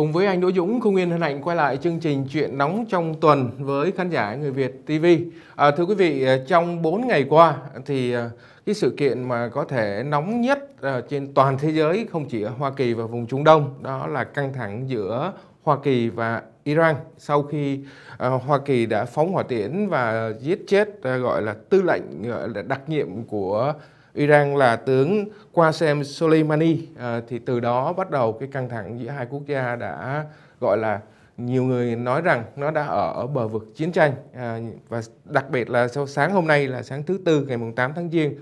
Cùng với anh Đỗ Dũng, Không Yên hân hạnh quay lại chương trình Chuyện Nóng trong tuần với khán giả Người Việt TV. À, thưa quý vị, à, trong 4 ngày qua thì à, cái sự kiện mà có thể nóng nhất à, trên toàn thế giới không chỉ ở Hoa Kỳ và vùng Trung Đông đó là căng thẳng giữa Hoa Kỳ và Iran sau khi uh, Hoa Kỳ đã phóng hỏa tiễn và giết chết uh, gọi là tư lệnh uh, đặc nhiệm của Iran là tướng Qasem Soleimani à, thì từ đó bắt đầu cái căng thẳng giữa hai quốc gia đã gọi là nhiều người nói rằng nó đã ở, ở bờ vực chiến tranh à, và đặc biệt là sau sáng hôm nay là sáng thứ tư ngày 8 tháng Giêng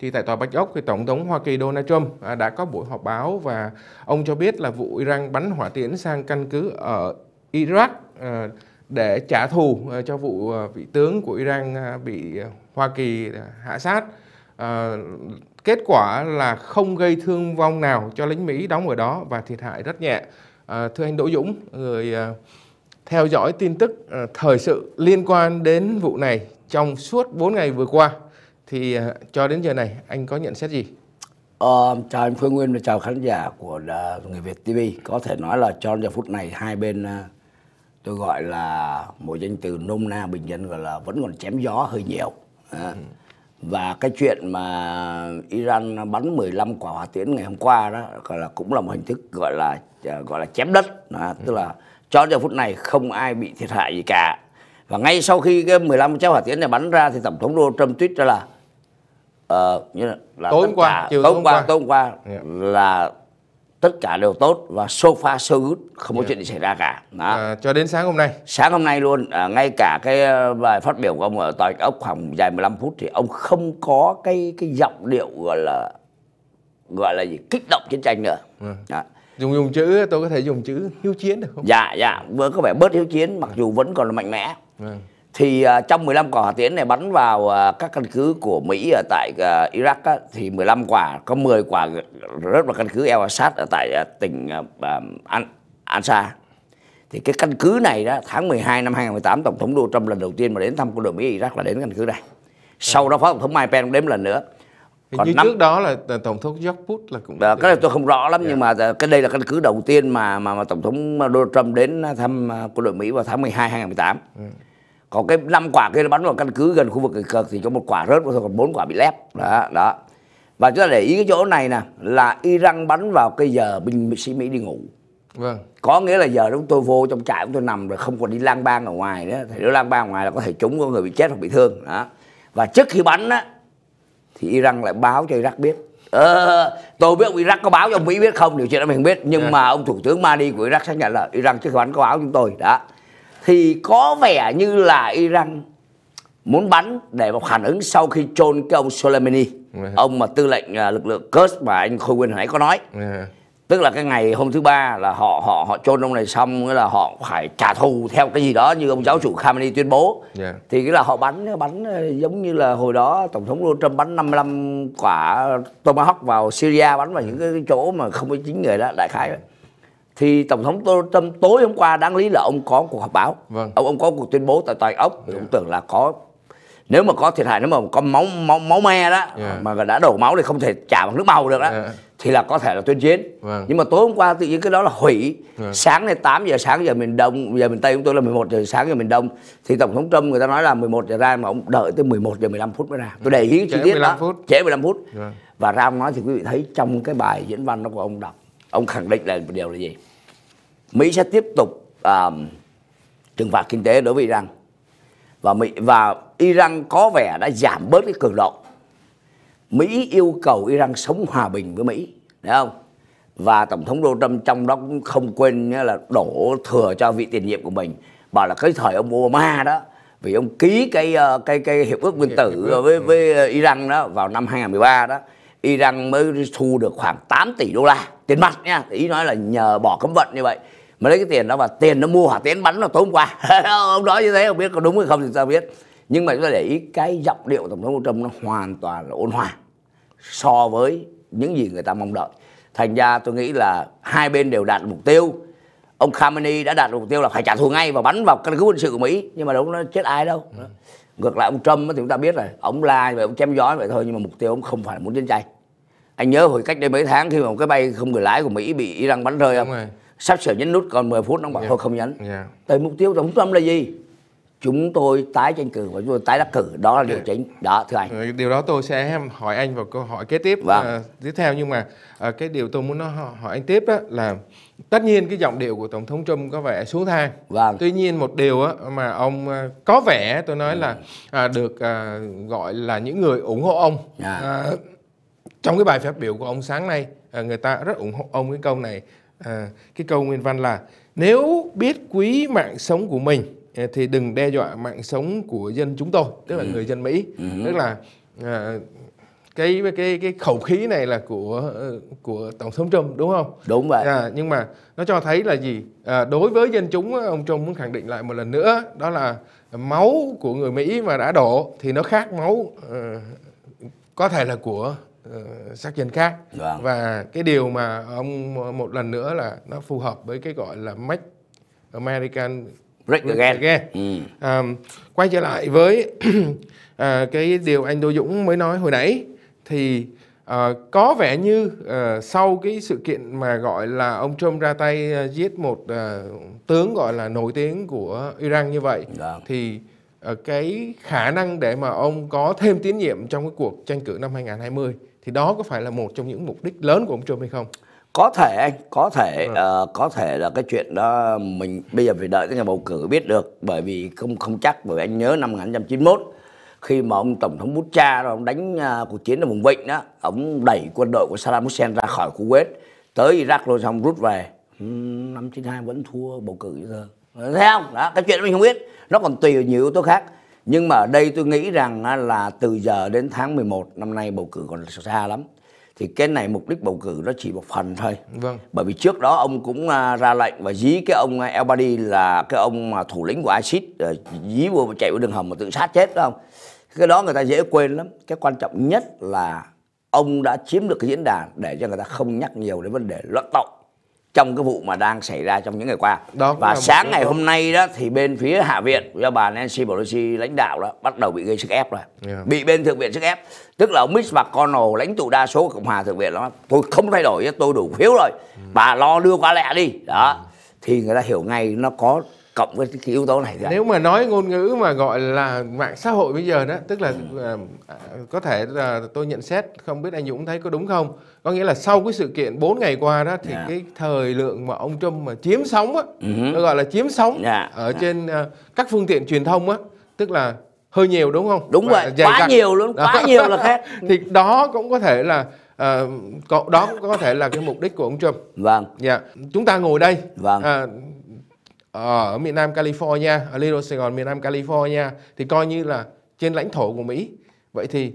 thì tại tòa Bạch Ốc thì Tổng thống Hoa Kỳ Donald Trump à, đã có buổi họp báo và ông cho biết là vụ Iran bắn hỏa tiễn sang căn cứ ở Iraq à, để trả thù cho vụ vị tướng của Iran bị Hoa Kỳ hạ sát Ờ, kết quả là không gây thương vong nào cho lính Mỹ đóng ở đó và thiệt hại rất nhẹ. À, thưa anh Đỗ Dũng, người à, theo dõi tin tức à, thời sự liên quan đến vụ này trong suốt 4 ngày vừa qua thì à, cho đến giờ này anh có nhận xét gì? Ờ, chào anh Phương Nguyên và chào khán giả của uh, Người Việt TV. Có thể nói là cho giờ phút này hai bên uh, tôi gọi là một danh từ nôm na bình dân gọi là vẫn còn chém gió hơi nhiều. Uh. Ừ và cái chuyện mà Iran bắn 15 quả hỏa tiễn ngày hôm qua đó gọi là cũng là một hình thức gọi là à, gọi là chém đất đó, ừ. tức là cho giờ phút này không ai bị thiệt hại gì cả và ngay sau khi cái 15 trái hỏa tiễn này bắn ra thì tổng thống Donald Trump tweet ra là uh, như là, là tối hôm qua cả, chiều tối hôm qua, qua tối hôm qua yeah. Dạ. là tất cả đều tốt và sofa so good không có yeah. Dạ. chuyện gì xảy ra cả đó. À, cho đến sáng hôm nay sáng hôm nay luôn à, ngay cả cái ờ, bài phát biểu của ông ở tòa ốc khoảng dài 15 phút thì ông không có cái cái giọng điệu gọi là gọi là gì kích động chiến tranh nữa à. đó. dùng dùng chữ tôi có thể dùng chữ hiếu chiến được không dạ dạ vừa có vẻ bớt hiếu chiến mặc dạ. dù vẫn còn là mạnh mẽ à thì à, trong 15 quả hỏa tiễn này bắn vào à, các căn cứ của Mỹ ở tại à, Iraq thì 15 quả có 10 quả rớt vào căn cứ El assad ở tại tỉnh An Ansa thì cái căn cứ này đó tháng 12 năm 2018 tổng thống Donald Trump lần đầu tiên mà đến thăm quân đội Mỹ Iraq là đến căn cứ này sau đó phó tổng thống Mike Pence đến lần nữa còn như năm... trước đó là tổng thống George Bush là cũng ờ, đó, cái này tôi không rõ lắm yeah. nhưng dạ. mà cái đây là căn cứ đầu tiên mà mà, mà tổng thống Donald Trump đến thăm quân đội Mỹ vào tháng 12 2018 yeah có cái năm quả kia nó bắn vào căn cứ gần khu vực cực cực thì cho một quả rớt thôi còn bốn quả bị lép đó đó và chúng ta để ý cái chỗ này nè là Iran bắn vào cái giờ binh sĩ Mỹ đi ngủ vâng. có nghĩa là giờ chúng tôi vô trong trại chúng tôi nằm rồi không còn đi lang bang ở ngoài nữa thì nếu lang bang ở ngoài là có thể trúng có người bị chết hoặc bị thương đó và trước khi bắn á thì Iran lại báo cho Iraq biết ờ, tôi biết ông Iraq có báo cho ông Mỹ biết không điều chuyện đó mình không biết nhưng yeah. Dạ. mà ông thủ tướng Mahdi của Iraq xác nhận là Iran trước khi bắn có báo chúng tôi đó thì có vẻ như là Iran muốn bắn để vào phản ứng sau khi chôn cái ông Soleimani dạ. ông mà tư lệnh à, lực lượng Kurds mà anh Khôi Nguyên hồi nãy có nói dạ. tức là cái ngày hôm thứ ba là họ họ họ chôn ông này xong nghĩa là họ phải trả thù theo cái gì đó như ông giáo chủ Khamenei tuyên bố dạ. thì cái là họ bắn bắn à, giống như là hồi đó tổng thống Donald Trump bắn 55 quả tomahawk vào Syria bắn vào những cái chỗ mà không có chính người đó đại khái đó thì tổng thống Trump tối hôm qua đáng lý là ông có cuộc họp báo vâng. ông ông có cuộc tuyên bố tại tòa ốc yeah. cũng dạ. tưởng là có nếu mà có thiệt hại nếu mà có máu máu máu me đó yeah. Dạ. mà đã đổ máu thì không thể trả bằng nước màu được đó yeah. Dạ. thì là có thể là tuyên chiến vâng. nhưng mà tối hôm qua tự nhiên cái đó là hủy yeah. sáng nay 8 giờ sáng giờ miền đông giờ miền tây chúng tôi là 11 giờ sáng giờ miền đông thì tổng thống trump người ta nói là 11 giờ ra mà ông đợi tới 11 giờ 15 phút mới ra tôi để ý chi tiết đó phút. trễ 15 phút yeah. và ra ông nói thì quý vị thấy trong cái bài diễn văn đó của ông đọc ông khẳng định là một điều là gì Mỹ sẽ tiếp tục à, trừng phạt kinh tế đối với Iran và Mỹ và Iran có vẻ đã giảm bớt cái cường độ. Mỹ yêu cầu Iran sống hòa bình với Mỹ, thấy không? Và tổng thống Donald Trump trong đó cũng không quên là đổ thừa cho vị tiền nhiệm của mình bảo là cái thời ông Obama đó vì ông ký cái ờ, cái cái hiệp ước nguyên tử với ừ. với ờ, Iran đó vào năm 2013 đó Iran mới thu được khoảng 8 tỷ đô la tiền mặt nha ý nói là nhờ bỏ cấm vận như vậy mà lấy cái tiền đó và tiền nó mua hỏa tiến bắn là tối hôm qua ông nói như thế không biết có đúng hay không thì sao biết nhưng mà chúng ta để ý cái giọng điệu tổng thống trump nó hoàn toàn là ôn hòa so với những gì người ta mong đợi thành ra tôi nghĩ là hai bên đều đạt mục tiêu ông Khamenei đã đạt mục tiêu là phải trả thù ngay và bắn vào căn cứ quân sự của Mỹ nhưng mà đâu nó chết ai đâu ngược lại ông Trump thì chúng ta biết rồi ông la vậy ông chém gió vậy thôi nhưng mà mục tiêu ông không phải là muốn chiến tranh anh nhớ hồi cách đây mấy tháng khi mà một cái bay không người lái của Mỹ bị Iran bắn rơi không sắp sửa nhấn nút còn 10 phút nó bảo yeah. thôi không nhấn yeah. Dạ. tới mục tiêu tổng tâm là gì chúng tôi tái tranh cử và chúng tôi tái đắc cử đó là điều dạ. chính đó thưa anh ờ, điều đó tôi sẽ hỏi anh vào câu hỏi kế tiếp vâng. à, tiếp theo nhưng mà à, cái điều tôi muốn hỏi anh tiếp đó là tất nhiên cái giọng điệu của tổng thống trump có vẻ xuống thang vâng. tuy nhiên một điều mà ông có vẻ tôi nói ừ. là à, được à, gọi là những người ủng hộ ông à. À, trong cái bài phát biểu của ông sáng nay à, người ta rất ủng hộ ông cái câu này à, cái câu nguyên văn là nếu biết quý mạng sống của mình à, thì đừng đe dọa mạng sống của dân chúng tôi tức là ừ. người dân Mỹ ừ. tức là à, cái cái cái khẩu khí này là của ờ, của tổng thống Trump đúng không? Đúng vậy. À, nhưng mà nó cho thấy là gì? À, đối với dân chúng ông Trump muốn khẳng định lại một lần nữa đó là máu của người Mỹ mà đã đổ thì nó khác máu uh, có thể là của Ờ, xác nhận khác vâng. và cái điều mà ông một lần nữa là nó phù hợp với cái gọi là make American break, break again. Ừ. À, quay trở lại với à, cái điều anh Đô Dũng mới nói hồi nãy thì à, có vẻ như à, sau cái sự kiện mà gọi là ông Trump ra tay à, giết một à, tướng gọi là nổi tiếng của Iran như vậy vâng. thì cái khả năng để mà ông có thêm tín nhiệm trong cái cuộc tranh cử năm 2020 thì đó có phải là một trong những mục đích lớn của ông Trump hay không? có thể anh có thể à. uh, có thể là cái chuyện đó mình bây giờ phải đợi tới ngày bầu cử biết được bởi vì không không chắc bởi vì anh nhớ năm 1991 khi mà ông tổng thống Bush cha rồi ông đánh uh, cuộc chiến ở vùng vịnh đó ông đẩy quân đội của Saddam Hussein ra khỏi Kuwait tới Iraq rồi xong rút về năm 92 vẫn thua bầu cử giờ thấy không đó cái chuyện đó mình không biết nó còn tùy nhiều yếu tố khác nhưng mà ở đây tôi nghĩ rằng là từ giờ đến tháng 11 năm nay bầu cử còn xa lắm thì cái này mục đích bầu cử nó chỉ một phần thôi. Vâng. Bởi vì trước đó ông cũng à, ra lệnh và dí cái ông à, El Badi là cái ông mà thủ lĩnh của ISIS à, dí vô chạy vào đường hầm mà tự sát chết đúng không? Cái đó người ta dễ quên lắm. Cái quan trọng nhất là ông đã chiếm được cái diễn đàn để cho người ta không nhắc nhiều đến vấn đề luận tội trong cái vụ mà đang xảy ra trong những ngày qua đó, và sáng ngày đó. hôm nay đó thì bên phía hạ viện do bà Nancy Pelosi lãnh đạo đó bắt đầu bị gây sức ép rồi yeah. bị bên thượng viện sức ép tức là ông Mitch McConnell lãnh tụ đa số của cộng hòa thượng viện đó tôi không thay đổi tôi đủ phiếu rồi ừ. bà lo đưa qua lẹ đi đó ừ. thì người ta hiểu ngay nó có cộng với cái yếu tố này ra. Nếu mà nói ngôn ngữ mà gọi là mạng xã hội bây giờ đó, tức là ừ. Ờ, à, có thể là tôi nhận xét không biết anh Dũng thấy có đúng không? Có nghĩa là sau cái sự kiện 4 ngày qua đó thì yeah. Dạ. cái thời lượng mà ông Trump mà chiếm sóng á, uh gọi là chiếm sóng yeah. Dạ. ở yeah. Dạ. trên ờ, các phương tiện truyền thông á, tức là hơi nhiều đúng không? Đúng Và vậy, quá cắt. nhiều luôn, đó. quá nhiều là khác. thì đó cũng có thể là à, đó có thể là cái mục đích của ông Trump. Vâng. Dạ, chúng ta ngồi đây. Vâng. À, Ờ, ở miền Nam California, ở Little Sài Gòn miền Nam California thì coi như là trên lãnh thổ của Mỹ. Vậy thì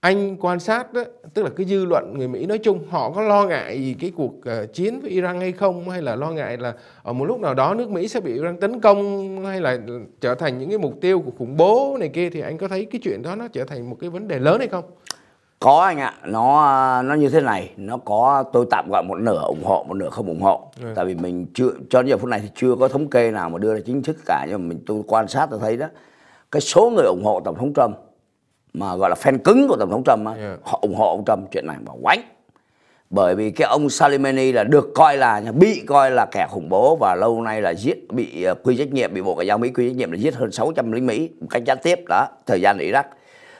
anh quan sát đó, tức là cái dư luận người Mỹ nói chung họ có lo ngại gì cái cuộc ờ, chiến với Iran hay không hay là lo ngại là ở một lúc nào đó nước Mỹ sẽ bị Iran tấn công hay là trở thành những cái mục tiêu của khủng bố này kia thì anh có thấy cái chuyện đó nó trở thành một cái vấn đề lớn hay không? có anh ạ nó nó như thế này nó có tôi tạm gọi một nửa ủng hộ một nửa không ủng hộ ừ. tại vì mình chưa cho đến giờ phút này thì chưa có thống kê nào mà đưa ra chính thức cả nhưng mà mình tôi quan sát tôi thấy đó cái số người ủng hộ tổng thống trump mà gọi là fan cứng của tổng thống trump yeah. Dạ. họ ủng hộ ông trump chuyện này mà quánh bởi vì cái ông Salimani là được coi là bị coi là kẻ khủng bố và lâu nay là giết bị ờ, quy trách nhiệm bị bộ ngoại giao Mỹ quy trách nhiệm là giết hơn 600 lính Mỹ một cách gián tiếp đó thời gian Iraq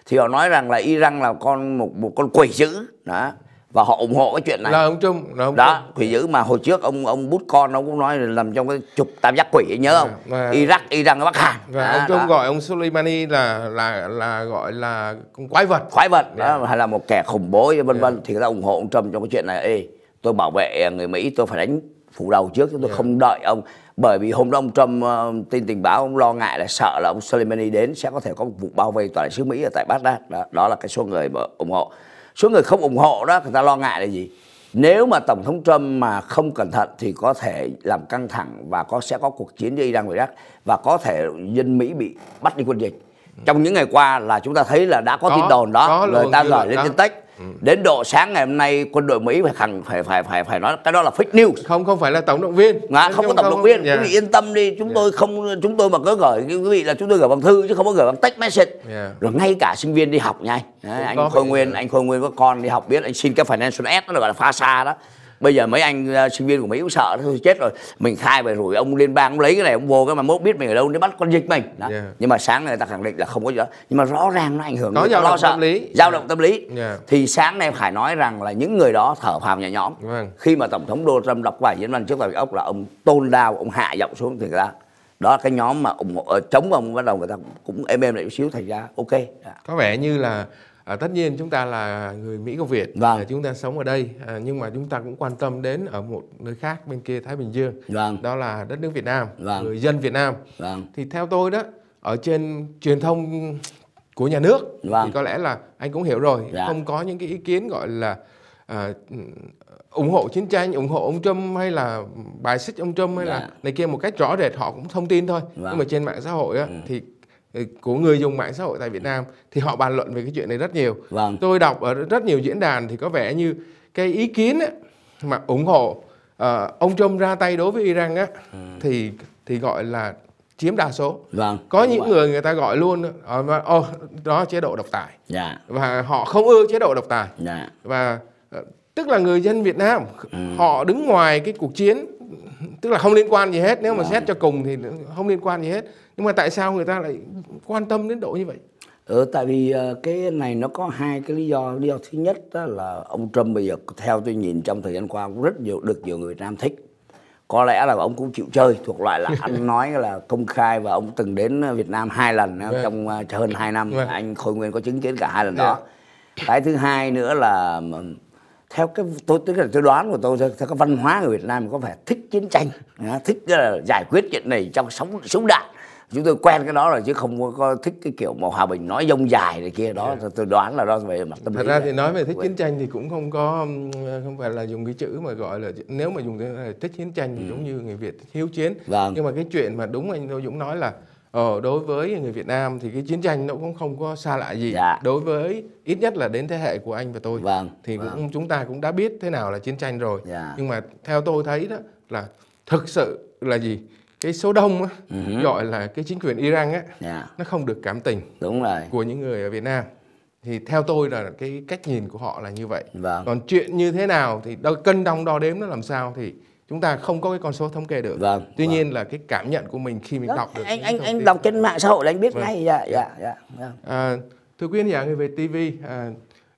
thì họ nói rằng là Iran là con một một con quỷ dữ đó và họ ủng hộ cái chuyện này là ông Trung là ông đó quỷ dữ mà hồi trước ông ông bút con ông cũng nói là làm trong cái trục tam giác quỷ ấy, nhớ à, không dạ, và, Iraq Iran Bắc Hàn và đó, ông Trung đó. gọi ông Soleimani là là là gọi là quái vật quái vật yeah. đó dạ. hay là một kẻ khủng bố vân vân yeah. Dạ. thì người ta ủng hộ ông Trump trong cái chuyện này ê tôi bảo vệ người Mỹ tôi phải đánh phủ đầu trước chúng tôi yeah. Dạ. không đợi ông bởi vì hôm đó ông Trump uh, tin tình báo ông lo ngại là sợ là ông Soleimani đến sẽ có thể có một vụ bao vây toàn xứ Mỹ ở tại Baghdad đó, đó là cái số người mà ủng hộ số người không ủng hộ đó người ta lo ngại là gì nếu mà tổng thống Trump mà không cẩn thận thì có thể làm căng thẳng và có sẽ có cuộc chiến với Iran và Iraq và có thể dân Mỹ bị bắt đi quân dịch ừ. trong những ngày qua là chúng ta thấy là đã có, có tin đồn đó người ta gửi lên tin tech đến độ sáng ngày hôm nay quân đội Mỹ phải khẳng phải phải phải phải nói cái đó là fake news không không phải là tổng động viên ngã không có tổng động viên yeah. Dạ. quý vị yên tâm đi chúng yeah. Dạ. tôi không chúng tôi mà cứ gửi quý vị là chúng tôi gửi bằng thư chứ không có gửi bằng text message yeah. Dạ. rồi ngay cả sinh viên đi học nha anh, Khôi Nguyên anh Khôi Nguyên có con đi học biết anh xin cái financial aid nó gọi là pha xa đó bây giờ mấy anh uh, sinh viên của mỹ cũng sợ thôi chết rồi mình khai về rồi ông liên bang ông lấy cái này ông vô cái mà mốt biết mình ở đâu để bắt con dịch mình đó. Yeah. nhưng mà sáng nay người ta khẳng định là không có gì đó nhưng mà rõ ràng nó ảnh hưởng nó dao động sợ. tâm lý dao động tâm lý yeah. thì sáng nay phải nói rằng là những người đó thở phào nhẹ nhõm vâng. khi mà tổng thống donald trump đọc bài diễn văn trước tòa ốc là ông tôn đao ông hạ giọng xuống thì ra đó là cái nhóm mà ủng hộ ờ, chống ông bắt đầu người ta cũng êm êm lại chút xíu thành ra ok có vẻ như là à, tất nhiên chúng ta là người Mỹ gốc Việt vâng. Ờ, chúng ta sống ở đây à, nhưng mà chúng ta cũng quan tâm đến ở một nơi khác bên kia Thái Bình Dương vâng. đó là đất nước Việt Nam vâng. người dân Việt Nam vâng. thì theo tôi đó ở trên truyền thông của nhà nước vâng. thì có lẽ là anh cũng hiểu rồi dạ. không có những cái ý kiến gọi là à, ủng hộ chiến tranh ủng hộ ông Trump hay là bài xích ông Trump hay dạ. là này kia một cách rõ rệt họ cũng thông tin thôi vâng. nhưng mà trên mạng xã hội á, ừ. thì Ừ, của người dùng mạng xã hội tại Việt Nam thì họ bàn luận về cái chuyện này rất nhiều. Vâng. Tôi đọc ở rất nhiều diễn đàn thì có vẻ như cái ý kiến ấy, mà ủng hộ uh, ông Trump ra tay đối với Iran á ừ. thì thì gọi là chiếm đa số. Vâng. Có những vậy. người người ta gọi luôn uh, oh, đó chế độ độc tài. Dạ. Và họ không ưa chế độ độc tài. Dạ. Và ờ, tức là người dân Việt Nam ừ. họ đứng ngoài cái cuộc chiến tức là không liên quan gì hết nếu mà dạ. xét cho cùng thì không liên quan gì hết nhưng mà tại sao người ta lại quan tâm đến độ như vậy ừ, tại vì ờ, cái này nó có hai cái lý do lý do thứ nhất đó là ông Trump bây giờ theo tôi nhìn trong thời gian qua cũng rất nhiều được nhiều người Việt Nam thích có lẽ là ông cũng chịu chơi thuộc loại là anh nói là công khai và ông từng đến Việt Nam hai lần ờ, vâng. trong ờ, hơn hai năm vâng. anh Khôi Nguyên có chứng kiến cả hai lần đó dạ. cái thứ hai nữa là theo cái tôi tức là tôi đoán của tôi theo cái văn hóa người Việt Nam có vẻ thích chiến tranh thích giải quyết chuyện này trong sống súng đạn chúng tôi quen cái đó rồi chứ không có thích cái kiểu mà hòa bình nói dông dài này kia đó yeah. Dạ. tôi đoán là đó về mặt tâm lý thật ra thì nói về thích chiến tranh thì cũng không có không phải là dùng cái chữ mà gọi là nếu mà dùng cái là thích chiến tranh thì ừ. giống như người việt hiếu chiến vâng. nhưng mà cái chuyện mà đúng anh tôi dũng nói là ờ, đối với người Việt Nam thì cái chiến tranh nó cũng không có xa lạ gì dạ. đối với ít nhất là đến thế hệ của anh và tôi vâng, thì vâng. chúng ta cũng đã biết thế nào là chiến tranh rồi dạ. nhưng mà theo tôi thấy đó là thực sự là gì cái số đông á, uh-huh. gọi là cái chính quyền Iran á, yeah. Dạ. nó không được cảm tình đúng rồi của những người ở Việt Nam thì theo tôi là cái cách nhìn của họ là như vậy vâng. còn chuyện như thế nào thì đo, cân đong đo đếm nó làm sao thì chúng ta không có cái con số thống kê được vâng, tuy vâng. nhiên là cái cảm nhận của mình khi mình Đó, đọc được anh anh anh đọc trên mạng xã hội là anh biết vâng. ngay dạ dạ dạ vâng. à, thưa quý anh giả người về TV à,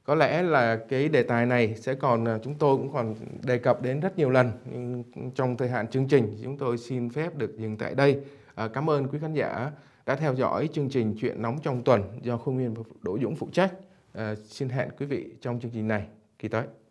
có lẽ là cái đề tài này sẽ còn à, chúng tôi cũng còn đề cập đến rất nhiều lần nhưng trong thời hạn chương trình chúng tôi xin phép được dừng tại đây à, cảm ơn quý khán giả đã theo dõi chương trình chuyện nóng trong tuần do khương nguyên và đỗ dũng phụ trách à, xin hẹn quý vị trong chương trình này kỳ tới